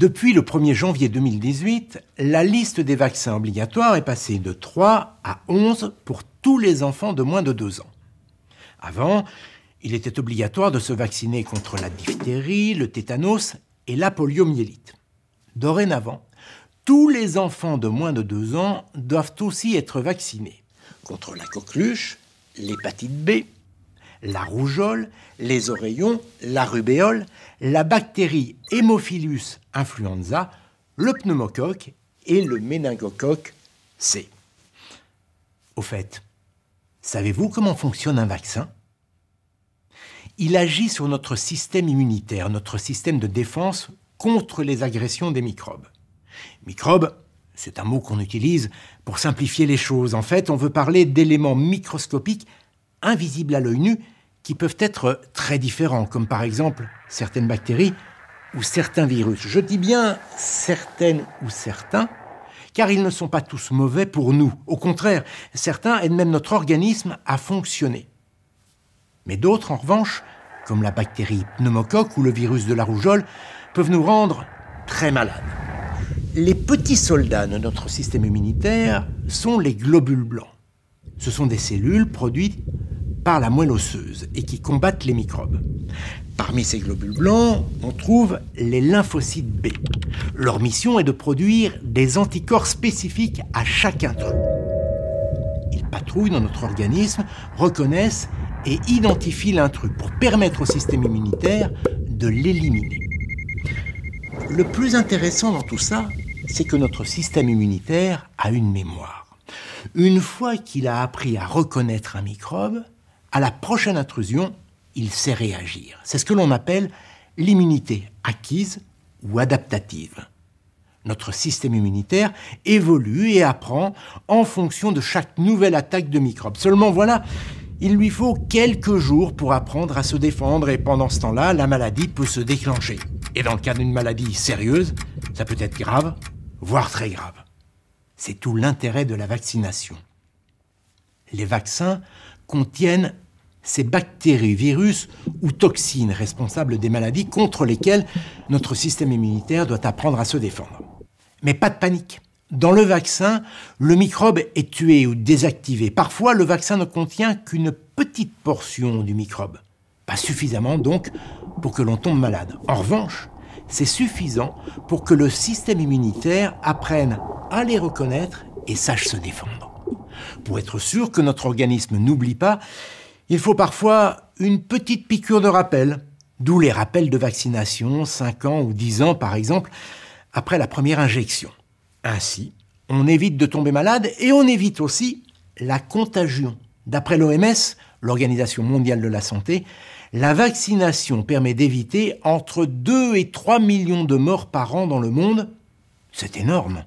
Depuis le 1er janvier 2018, la liste des vaccins obligatoires est passée de 3 à 11 pour tous les enfants de moins de 2 ans. Avant, il était obligatoire de se vacciner contre la diphtérie, le tétanos et la poliomyélite. Dorénavant, tous les enfants de moins de 2 ans doivent aussi être vaccinés contre la coqueluche, l'hépatite B, la rougeole, les oreillons, la rubéole, la bactérie Haemophilus influenza, le pneumocoque et le méningocoque C. Au fait, savez-vous comment fonctionne un vaccin Il agit sur notre système immunitaire, notre système de défense contre les agressions des microbes. Microbes, c'est un mot qu'on utilise pour simplifier les choses. En fait, on veut parler d'éléments microscopiques invisibles à l'œil nu qui peuvent être très différents, comme par exemple certaines bactéries ou certains virus. Je dis bien certaines ou certains, car ils ne sont pas tous mauvais pour nous. Au contraire, certains aident même notre organisme à fonctionner. Mais d'autres, en revanche, comme la bactérie pneumocoque ou le virus de la rougeole, peuvent nous rendre très malades. Les petits soldats de notre système immunitaire ah. sont les globules blancs. Ce sont des cellules produites par la moelle osseuse et qui combattent les microbes. Parmi ces globules blancs, on trouve les lymphocytes B. Leur mission est de produire des anticorps spécifiques à chaque intrus. Ils patrouillent dans notre organisme, reconnaissent et identifient l'intrus pour permettre au système immunitaire de l'éliminer. Le plus intéressant dans tout ça, c'est que notre système immunitaire a une mémoire. Une fois qu'il a appris à reconnaître un microbe, à la prochaine intrusion, il sait réagir. C'est ce que l'on appelle l'immunité acquise ou adaptative. Notre système immunitaire évolue et apprend en fonction de chaque nouvelle attaque de microbes. Seulement voilà, il lui faut quelques jours pour apprendre à se défendre et pendant ce temps-là, la maladie peut se déclencher. Et dans le cas d'une maladie sérieuse, ça peut être grave, voire très grave. C'est tout l'intérêt de la vaccination. Les vaccins contiennent ces bactéries, virus ou toxines responsables des maladies contre lesquelles notre système immunitaire doit apprendre à se défendre. Mais pas de panique. Dans le vaccin, le microbe est tué ou désactivé. Parfois, le vaccin ne contient qu'une petite portion du microbe. Pas suffisamment donc pour que l'on tombe malade. En revanche, c'est suffisant pour que le système immunitaire apprenne à les reconnaître et sache se défendre. Pour être sûr que notre organisme n'oublie pas, il faut parfois une petite piqûre de rappel, d'où les rappels de vaccination 5 ans ou 10 ans par exemple, après la première injection. Ainsi, on évite de tomber malade et on évite aussi la contagion. D'après l'OMS, l'Organisation mondiale de la santé, la vaccination permet d'éviter entre 2 et 3 millions de morts par an dans le monde. C'est énorme.